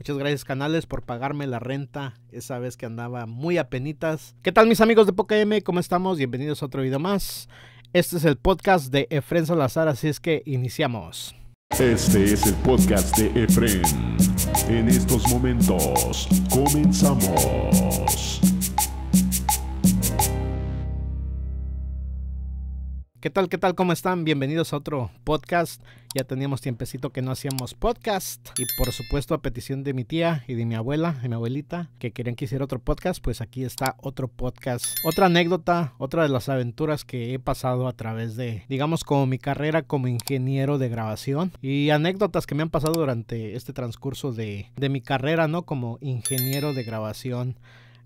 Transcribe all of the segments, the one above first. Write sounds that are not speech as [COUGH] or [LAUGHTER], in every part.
Muchas gracias Canales por pagarme la renta esa vez que andaba muy a penitas. ¿Qué tal mis amigos de Pokémon? ¿Cómo estamos? Bienvenidos a otro video más. Este es el podcast de Efren Salazar, así es que iniciamos. Este es el podcast de Efren. En estos momentos comenzamos. ¿Qué tal? ¿Qué tal? ¿Cómo están? Bienvenidos a otro podcast. Ya teníamos tiempecito que no hacíamos podcast. Y por supuesto, a petición de mi tía y de mi abuela y mi abuelita, que querían que hiciera otro podcast, pues aquí está otro podcast. Otra anécdota, otra de las aventuras que he pasado a través de, digamos, como mi carrera como ingeniero de grabación. Y anécdotas que me han pasado durante este transcurso de, de mi carrera, ¿no? Como ingeniero de grabación.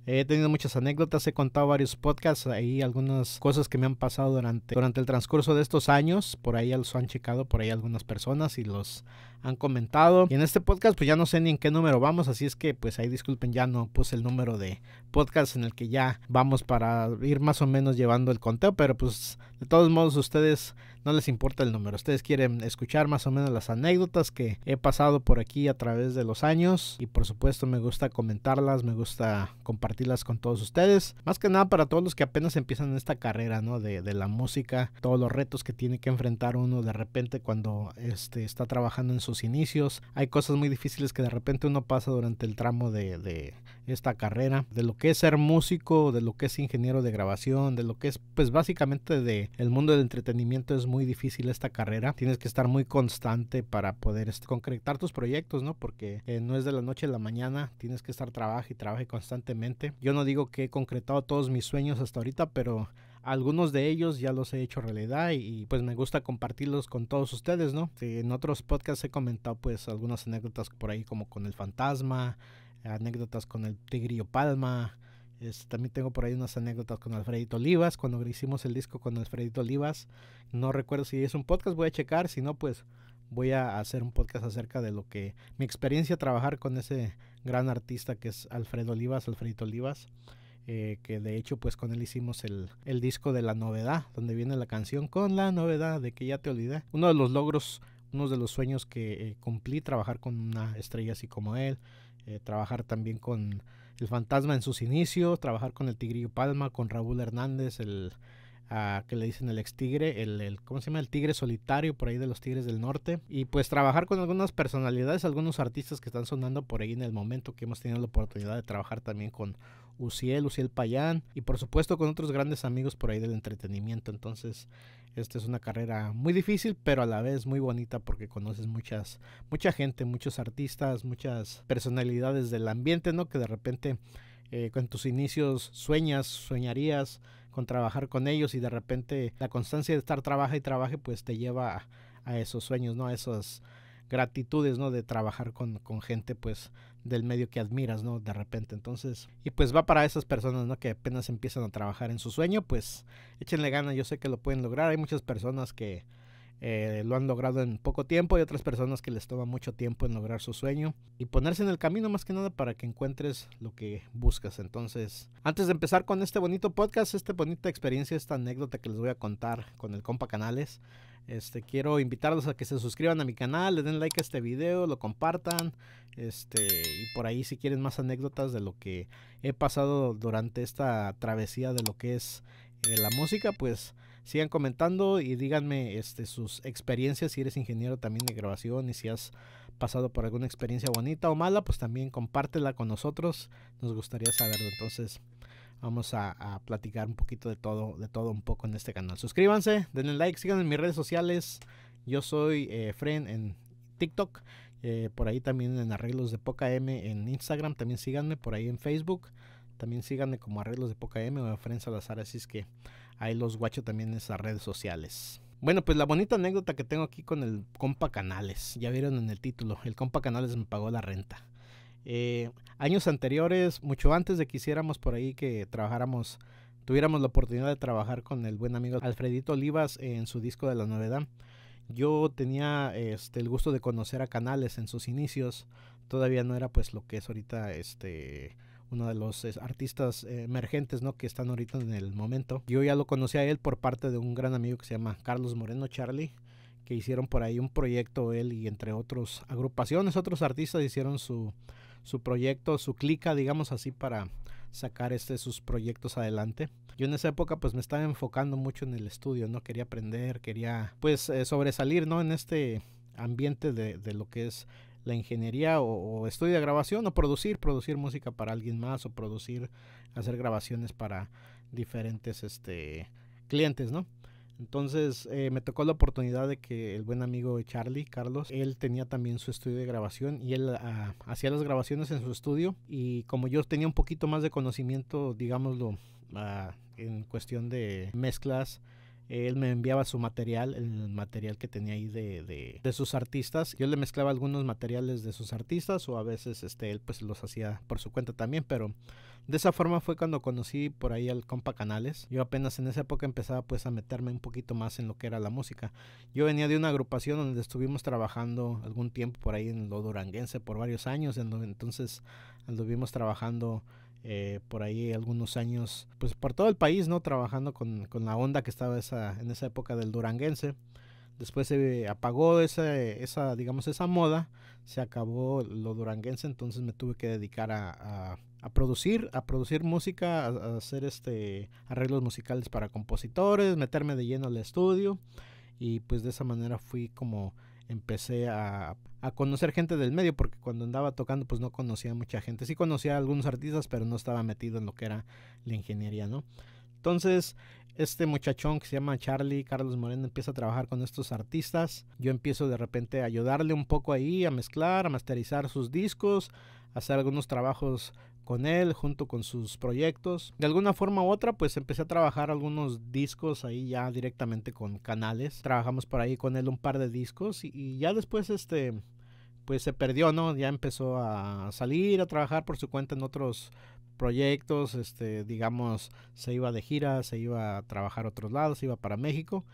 He tenido muchas anécdotas, he contado varios podcasts, ahí algunas cosas que me han pasado durante, durante el transcurso de estos años. Por ahí los han checado, por ahí algunas personas y los han comentado. Y en este podcast, pues ya no sé ni en qué número vamos, así es que pues ahí disculpen, ya no puse el número de podcast en el que ya vamos para ir más o menos llevando el conteo, pero pues de todos modos ustedes no les importa el número, ustedes quieren escuchar más o menos las anécdotas que he pasado por aquí a través de los años y por supuesto me gusta comentarlas, me gusta compartirlas con todos ustedes, más que nada para todos los que apenas empiezan esta carrera ¿no? de, de la música, todos los retos que tiene que enfrentar uno de repente cuando este, está trabajando en su inicios. Hay cosas muy difíciles que de repente uno pasa durante el tramo de, esta carrera, de lo que es ser músico, de lo que es ingeniero de grabación, de lo que es pues básicamente de el mundo del entretenimiento es muy difícil esta carrera. Tienes que estar muy constante para poder concretar tus proyectos, ¿no? Porque eh, no es de la noche a la mañana, tienes que estar trabajando y trabaje constantemente. Yo no digo que he concretado todos mis sueños hasta ahorita, pero algunos de ellos ya los he hecho realidad y, pues me gusta compartirlos con todos ustedes, ¿no? en otros podcasts he comentado pues algunas anécdotas por ahí como con el fantasma, anécdotas con el tigrillo palma, también tengo por ahí unas anécdotas con Alfredito Olivas, cuando hicimos el disco con Alfredito Olivas. No recuerdo si es un podcast, voy a checar, si no, pues voy a hacer un podcast acerca de lo que mi experiencia trabajar con ese gran artista que es Alfredo Olivas, Alfredito Olivas. Eh, que de hecho pues con él hicimos el, disco de la novedad, donde viene la canción con la novedad de que ya te olvidé. Uno de los logros, uno de los sueños que eh, cumplí, trabajar con una estrella así como él, eh, trabajar también con el fantasma en sus inicios, trabajar con el Tigrillo Palma, con Raúl Hernández, el... Ah, que le dicen el ex tigre, el, el, ¿cómo se llama? El tigre solitario por ahí de los tigres del norte. Y pues trabajar con algunas personalidades, algunos artistas que están sonando por ahí en el momento que hemos tenido la oportunidad de trabajar también con Uciel, Uciel Payán y por supuesto con otros grandes amigos por ahí del entretenimiento. Entonces, esta es una carrera muy difícil, pero a la vez muy bonita porque conoces muchas, mucha gente, muchos artistas, muchas personalidades del ambiente, ¿no? Que de repente eh, con tus inicios sueñas, soñarías con trabajar con ellos y de repente la constancia de estar trabaja y trabaje pues te lleva a, a esos sueños, ¿no? A esos gratitudes, ¿no? De trabajar con, con, gente, pues, del medio que admiras, ¿no? De repente, entonces, y pues va para esas personas, ¿no? Que apenas empiezan a trabajar en su sueño, pues, échenle gana. yo sé que lo pueden lograr, hay muchas personas que eh, lo han logrado en poco tiempo. Y otras personas que les toma mucho tiempo en lograr su sueño y ponerse en el camino más que nada para que encuentres lo que buscas. Entonces, antes de empezar con este bonito podcast, esta bonita experiencia, esta anécdota que les voy a contar con el compa Canales. Este, quiero invitarlos a que se suscriban a mi canal, le den like a este video, lo compartan. Este, y por ahí si quieren más anécdotas de lo que he pasado durante esta travesía de lo que es eh, la música, pues sigan comentando y díganme este, sus experiencias, si eres ingeniero también de grabación y si has pasado por alguna experiencia bonita o mala, pues también compártela con nosotros, nos gustaría saberlo. Entonces vamos a, platicar un poquito de todo, de todo un poco en este canal. Suscríbanse, denle like, sigan en mis redes sociales. Yo soy eh, Fren en TikTok. Eh, por ahí también en Arreglos de Poca M en Instagram. También síganme por ahí en Facebook. También síganme como Arreglos de Poca M o Fren Salazar. Así es que ahí los guacho también en esas redes sociales. Bueno, pues la bonita anécdota que tengo aquí con el compa Canales, ya vieron en el título, el compa Canales me pagó la renta. Eh, años anteriores, mucho antes de que hiciéramos por ahí que trabajáramos, tuviéramos la oportunidad de trabajar con el buen amigo Alfredito Olivas en su disco de la novedad. Yo tenía este, el gusto de conocer a Canales en sus inicios, todavía no era pues lo que es ahorita este uno de los artistas emergentes ¿no? que están ahorita en el momento. Yo ya lo conocí a él por parte de un gran amigo que se llama Carlos Moreno Charlie que hicieron por ahí un proyecto él y entre otros agrupaciones, otros artistas hicieron su, su proyecto, su clica, digamos así, para sacar este, sus proyectos adelante. Yo en esa época pues me estaba enfocando mucho en el estudio, ¿no? Quería aprender, quería pues eh, sobresalir, ¿no? En este ambiente de, de lo que es la ingeniería o, estudio de grabación o producir, producir música para alguien más o producir, hacer grabaciones para diferentes este, clientes, ¿no? Entonces eh, me tocó la oportunidad de que el buen amigo de Charlie, Carlos, él tenía también su estudio de grabación y él ah, hacía las grabaciones en su estudio y como yo tenía un poquito más de conocimiento, digámoslo, ah, en cuestión de mezclas, él me enviaba su material, el material que tenía ahí de, de, sus artistas. Yo le mezclaba algunos materiales de sus artistas o a veces este, él pues los hacía por su cuenta también, pero de esa forma fue cuando conocí por ahí al compa Canales. Yo apenas en esa época empezaba pues a meterme un poquito más en lo que era la música. Yo venía de una agrupación donde estuvimos trabajando algún tiempo por ahí en lo duranguense por varios años, entonces anduvimos trabajando eh, por ahí algunos años, pues por todo el país, ¿no? Trabajando con, con la onda que estaba esa, en esa época del duranguense. Después se apagó esa, esa, digamos, esa moda, se acabó lo duranguense, entonces me tuve que dedicar a, a producir, a producir música, a, hacer este arreglos musicales para compositores, meterme de lleno al estudio y pues de esa manera fui como empecé a, conocer gente del medio porque cuando andaba tocando pues no conocía mucha gente. Sí conocía a algunos artistas pero no estaba metido en lo que era la ingeniería, ¿no? Entonces este muchachón que se llama Charlie Carlos Moreno empieza a trabajar con estos artistas. Yo empiezo de repente a ayudarle un poco ahí, a mezclar, a masterizar sus discos, a hacer algunos trabajos con él junto con sus proyectos. De alguna forma u otra, pues empecé a trabajar algunos discos ahí ya directamente con canales. Trabajamos por ahí con él un par de discos y, ya después este pues se perdió, ¿no? Ya empezó a salir a trabajar por su cuenta en otros proyectos, este, digamos, se iba de gira, se iba a trabajar a otros lados, se iba para México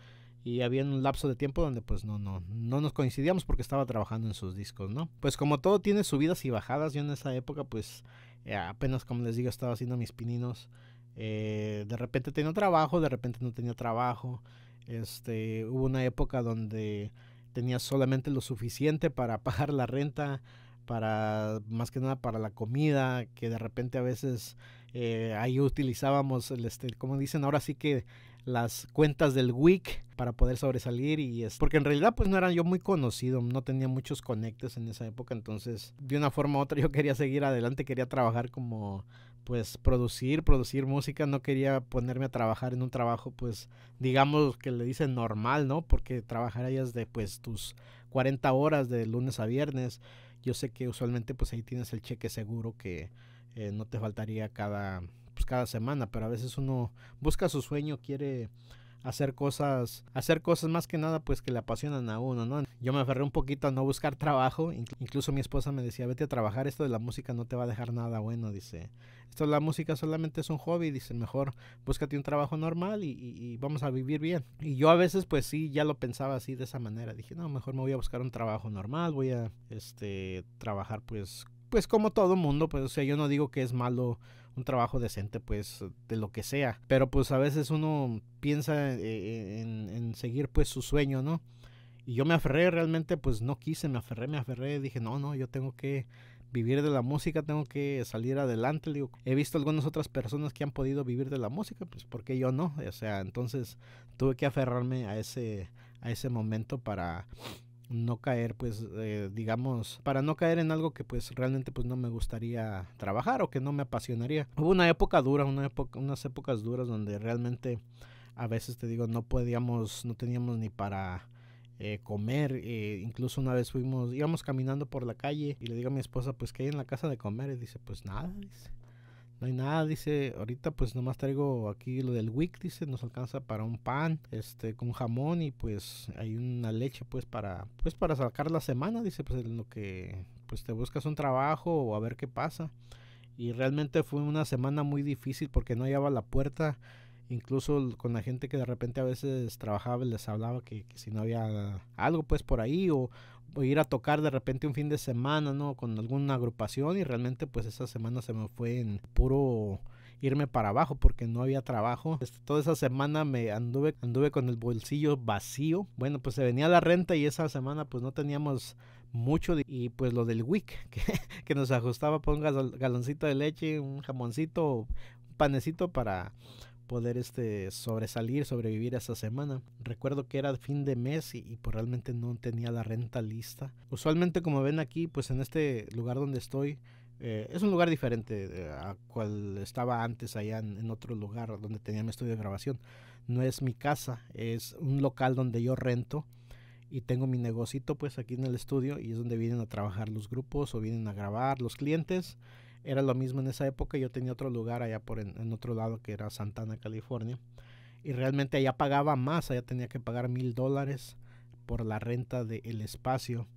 y había un lapso de tiempo donde pues no, no, no nos coincidíamos porque estaba trabajando en sus discos, ¿no? Pues como todo tiene subidas y bajadas, yo en esa época pues eh, apenas como les digo estaba haciendo mis pininos, eh, de repente tenía trabajo, de repente no tenía trabajo, este, hubo una época donde tenía solamente lo suficiente para [LAUGHS] pagar la renta, para más que nada para la comida, que de repente a veces eh, ahí utilizábamos, el, este, como dicen ahora sí que las cuentas del WIC para poder sobresalir y es porque en realidad pues no era yo muy conocido, no tenía muchos conectes en esa época, entonces de una forma u otra yo quería seguir adelante, quería trabajar como pues producir, producir música, no quería ponerme a trabajar en un trabajo pues digamos que le dicen normal, ¿no? Porque trabajar ahí es de pues tus 40 horas de lunes a viernes yo sé que usualmente pues ahí tienes el cheque seguro que eh, no te faltaría cada, pues, cada semana, pero a veces uno busca su sueño, quiere hacer cosas, hacer cosas más que nada pues que le apasionan a uno, ¿no? Yo me aferré un poquito a no buscar trabajo, incluso mi esposa me decía, vete a trabajar, esto de la música no te va a dejar nada bueno, dice, esto de la música solamente es un hobby, dice, mejor búscate un trabajo normal y, y, y vamos a vivir bien. Y yo a veces pues sí, ya lo pensaba así de esa manera, dije, no, mejor me voy a buscar un trabajo normal, voy a, este, trabajar pues, pues como todo mundo, pues o sea, yo no digo que es malo trabajo decente, pues, de lo que sea. Pero pues a veces uno piensa eh, eh, en, seguir pues su sueño, ¿no? Y yo me aferré realmente, pues no quise, me aferré, me aferré, dije, no, no, yo tengo que vivir de la música, tengo que salir adelante. he visto algunas otras personas que han podido vivir de la música, pues porque yo no? O sea, entonces tuve que aferrarme a ese, a ese momento para no caer, pues, eh, digamos, para no caer en algo que pues realmente pues no me gustaría trabajar o que no me apasionaría. Hubo una época dura, una época, unas épocas duras donde realmente a veces te digo, no podíamos, no teníamos ni para eh, comer. Eh, incluso una vez fuimos, íbamos caminando por la calle y le digo a mi esposa, pues, ¿qué hay en la casa de comer? Y dice, pues nada. Dice no hay nada, dice, ahorita pues nomás traigo aquí lo del wick, dice, nos alcanza para un pan, este, con jamón y pues hay una leche pues para, pues para sacar la semana, dice, pues en lo que, pues te buscas un trabajo o a ver qué pasa. Y realmente fue una semana muy difícil porque no hallaba la puerta, incluso con la gente que de repente a veces trabajaba les hablaba que si no había algo pues por ahí o ir a tocar de repente un fin de semana, ¿no? Con alguna agrupación y realmente pues esa semana se me fue en puro irme para abajo porque no había trabajo. Este, toda esa semana me anduve, anduve con el bolsillo vacío. Bueno, pues se venía la renta y esa semana pues no teníamos mucho y pues lo del WIC [LAUGHS] que, nos ajustaba por un galoncito de leche, un jamoncito, un panecito para poder este, sobresalir, sobrevivir esa semana. Recuerdo que era fin de mes y, pues, realmente no tenía la renta lista. Usualmente como ven aquí, pues en este lugar donde estoy, eh, es un lugar diferente eh, a cual estaba antes allá en, en, otro lugar donde tenía mi estudio de grabación. No es mi casa, es un local donde yo rento y tengo mi negocito pues aquí en el estudio y es donde vienen a trabajar los grupos o vienen a grabar los clientes era lo mismo en esa época, yo tenía otro lugar allá por en, otro lado que era Santana, California. Y realmente allá pagaba más, allá tenía que pagar mil dólares por la renta del espacio.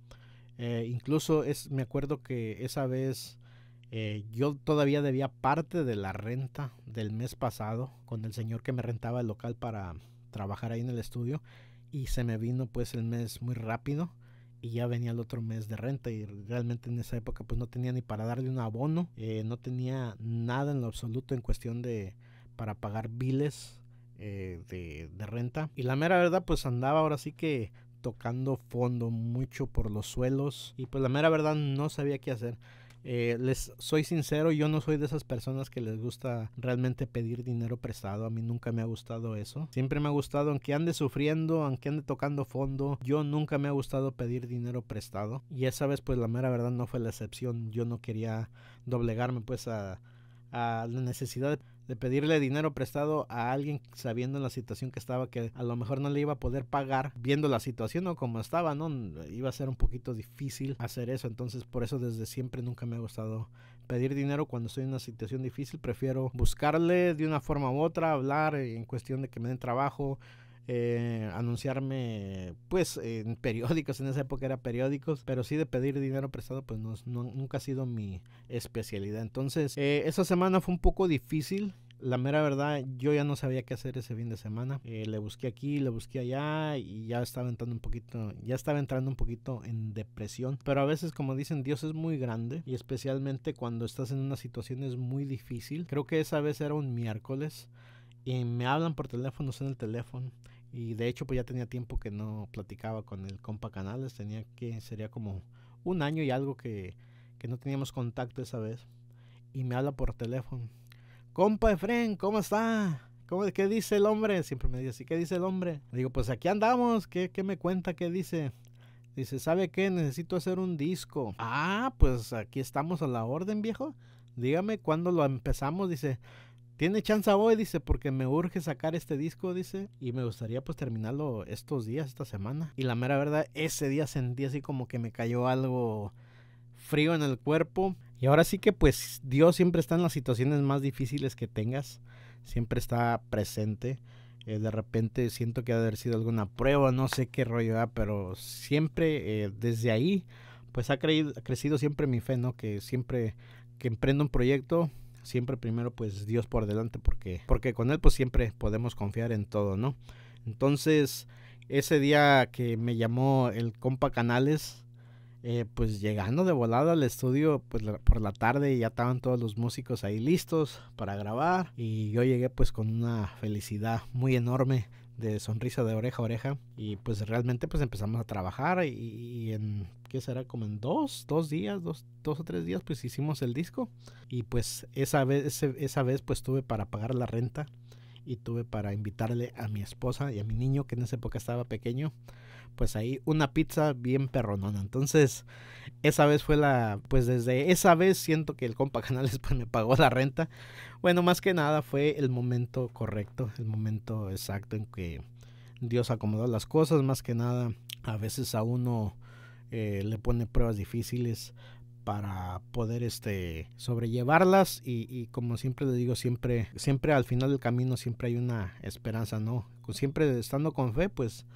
Eh, incluso es, me acuerdo que esa vez eh, yo todavía debía parte de la renta del mes pasado con el señor que me rentaba el local para trabajar ahí en el estudio y se me vino pues el mes muy rápido y ya venía el otro mes de renta y realmente en esa época pues no tenía ni para darle un abono, eh, no tenía nada en lo absoluto en cuestión de para pagar biles eh, de, de renta y la mera verdad pues andaba ahora sí que tocando fondo mucho por los suelos y pues la mera verdad no sabía qué hacer. Eh, les soy sincero, yo no soy de esas personas que les gusta realmente pedir dinero prestado. A mí nunca me ha gustado eso. Siempre me ha gustado, aunque ande sufriendo, aunque ande tocando fondo, yo nunca me ha gustado pedir dinero prestado. Y esa vez, pues la mera verdad no fue la excepción. Yo no quería doblegarme pues a la necesidad de de pedirle dinero prestado a alguien sabiendo la situación que estaba que a lo mejor no le iba a poder pagar viendo la situación o como estaba, ¿no? Iba a ser un poquito difícil hacer eso, entonces por eso desde siempre nunca me ha gustado pedir dinero cuando estoy en una situación difícil, prefiero buscarle de una forma u otra, hablar en cuestión de que me den trabajo, eh, anunciarme, pues, en [LAUGHS] periódicos, en esa época era periódicos, pero sí de pedir dinero prestado, pues no, nunca ha sido mi especialidad. Entonces, eh, esa semana fue un poco difícil la mera verdad, yo ya no sabía qué hacer ese fin de semana. Eh, le busqué aquí, le busqué allá y ya estaba entrando un poquito, ya estaba entrando un poquito en depresión. Pero a veces, como dicen, Dios es muy grande y especialmente cuando estás en una situación es muy difícil. Creo que esa vez era un miércoles y me hablan por teléfono, en el teléfono y de hecho, pues ya tenía tiempo que no platicaba con el compa Canales. Tenía que, sería como un año y algo que, no teníamos contacto esa vez. Y me habla por teléfono. Compa Efren, ¿cómo está? ¿Cómo, ¿Qué dice el hombre? Siempre me dice así, ¿qué dice el hombre? digo, pues aquí andamos, ¿qué, qué me cuenta? ¿Qué dice? Dice, ¿sabe qué? Necesito hacer un disco. Ah, pues aquí estamos a la orden, viejo. Dígame cuándo lo empezamos. Dice, tiene chance hoy, dice, porque me urge sacar este disco, dice, y me gustaría pues terminarlo estos días, esta semana. Y la mera verdad, ese día sentí así como que me cayó algo frío en el cuerpo. Y ahora sí que pues Dios siempre está en las situaciones más difíciles que tengas, siempre está presente. Eh, de repente siento que ha de haber sido alguna prueba, no sé qué rollo, ¿eh? pero siempre eh, desde ahí pues ha, creído, ha crecido siempre mi fe, ¿no? Que siempre que emprendo un proyecto, siempre primero pues Dios por delante porque porque con él pues siempre podemos confiar en todo, ¿no? Entonces, ese día que me llamó el compa Canales, eh, pues llegando de volada al estudio, pues por la tarde ya estaban todos los músicos ahí listos para grabar y yo llegué pues con una felicidad muy enorme de sonrisa de oreja a oreja y pues realmente pues empezamos a trabajar y, y en que será como en dos, dos días, dos, dos o tres días, pues hicimos el disco. Y pues esa vez, esa vez pues tuve para pagar la renta y tuve para invitarle a mi esposa y a mi niño que en esa época estaba pequeño pues ahí una pizza bien perronona. Entonces, esa vez fue la, pues desde esa vez siento que el compa [LAUGHS] Canales pues me pagó la renta. Bueno, más que nada fue el momento correcto, el momento exacto en que Dios acomodó las cosas, más que nada a veces a uno eh, le pone pruebas difíciles para poder este, sobrellevarlas y, como siempre le digo, siempre, siempre al final del camino siempre hay una esperanza, ¿no? Siempre estando con fe, pues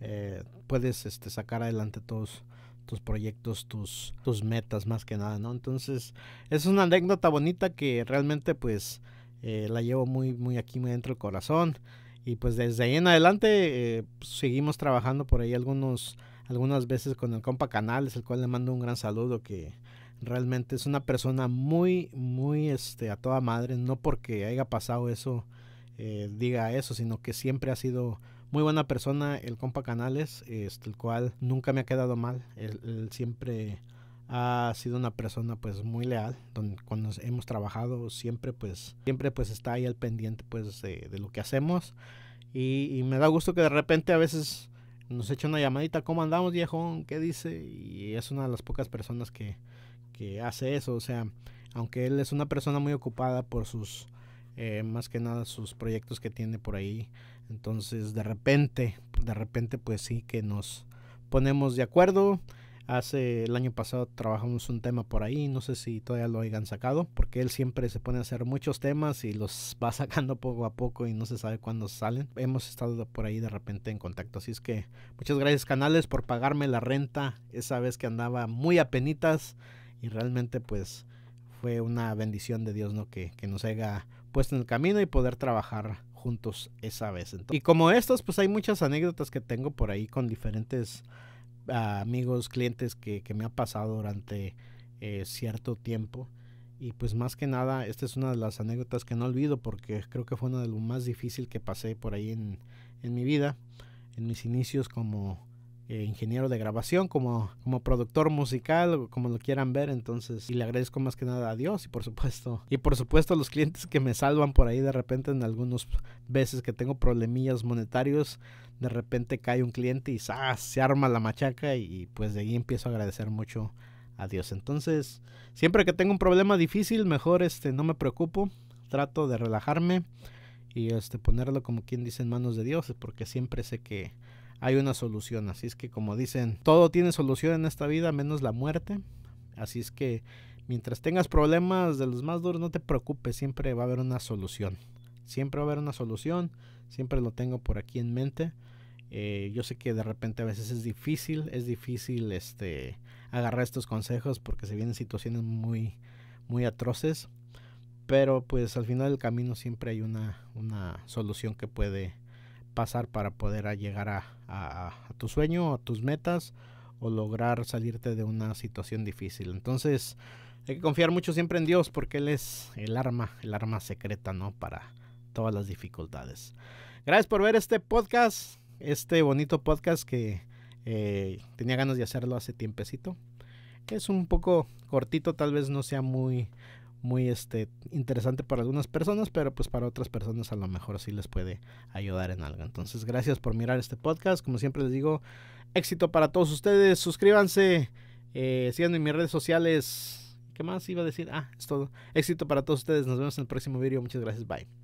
eh, puedes este, sacar adelante todos tus proyectos, tus, tus metas más que nada, ¿no? Entonces, es una anécdota bonita que realmente pues eh, la llevo muy, muy aquí, muy dentro del corazón. Y pues desde ahí en adelante pues, seguimos trabajando por ahí algunos algunas veces con el compa Canales, el cual le mando un gran saludo, que realmente es una persona muy, muy este, a toda madre, no porque haya pasado eso, eh, diga eso, sino que siempre ha sido muy buena persona el compa Canales, este, el cual nunca me ha quedado mal, él, siempre ha sido una persona pues muy leal cuando hemos trabajado siempre pues siempre pues está ahí al pendiente pues de, lo que hacemos y, me da gusto que de repente a veces nos echa una llamadita, ¿cómo andamos, viejo ¿Qué dice? Y es una de las pocas personas que, que hace eso. O sea, aunque él es una persona muy ocupada por sus, eh, más que nada, sus proyectos que tiene por ahí. Entonces, de repente, de repente, pues sí que nos ponemos de acuerdo. Hace el año pasado trabajamos un tema por ahí, no sé si todavía lo hayan sacado, porque él siempre se pone a hacer muchos temas y los [LAUGHS] va sacando poco a poco y no se sabe cuándo salen. Hemos estado por ahí de repente en contacto, así es que muchas gracias canales por pagarme la renta esa vez que andaba muy a penitas y realmente pues fue una bendición de Dios, ¿no? Que, nos haya puesto en el camino y poder trabajar juntos esa vez. y como estos pues hay muchas anécdotas que tengo por ahí con diferentes amigos, clientes que, me ha pasado durante eh, cierto tiempo. Y pues más que nada, esta es una de las anécdotas que no olvido porque creo que fue una de lo más difícil que pasé por ahí en, en mi vida, en mis inicios como, eh, ingeniero de grabación, como, como productor musical, como lo quieran ver. Entonces, y le agradezco más que nada a Dios y por supuesto, y por supuesto a los clientes que me salvan por ahí de repente en algunos veces que tengo problemillas monetarios. De repente cae un cliente y se arma la machaca y, y pues de ahí empiezo a agradecer mucho a Dios. Entonces, siempre que tengo un problema difícil, mejor este no me preocupo, trato de relajarme y este ponerlo como quien dice en manos de Dios, porque siempre sé que hay una solución. Así es que como dicen, todo tiene solución en esta vida menos la muerte. Así es que mientras tengas problemas de los más duros, no te preocupes, siempre va a haber una solución. Siempre va a haber una solución, siempre lo tengo por aquí en mente. Eh, yo sé que de repente a veces es difícil, es difícil este, agarrar estos consejos porque se vienen situaciones muy, muy atroces. Pero pues al final del camino siempre hay una, una solución que puede pasar para poder llegar a, tu sueño, a tus metas o lograr salirte de una situación difícil. Entonces hay que confiar mucho siempre en Dios porque Él es el arma, el arma secreta, ¿no? Para todas las dificultades. Gracias por ver este podcast, este bonito podcast que eh, tenía ganas de hacerlo hace tiempecito. Es un poco cortito, tal vez no sea muy, muy este, interesante para algunas personas, pero pues para otras personas a lo mejor sí les puede ayudar en algo. Entonces, gracias por mirar este podcast. Como siempre les digo, éxito para todos ustedes. Suscríbanse, eh, en mis redes sociales. ¿Qué más iba a decir? Ah, es todo. Éxito para todos ustedes. Nos vemos en el próximo video. Muchas gracias. Bye.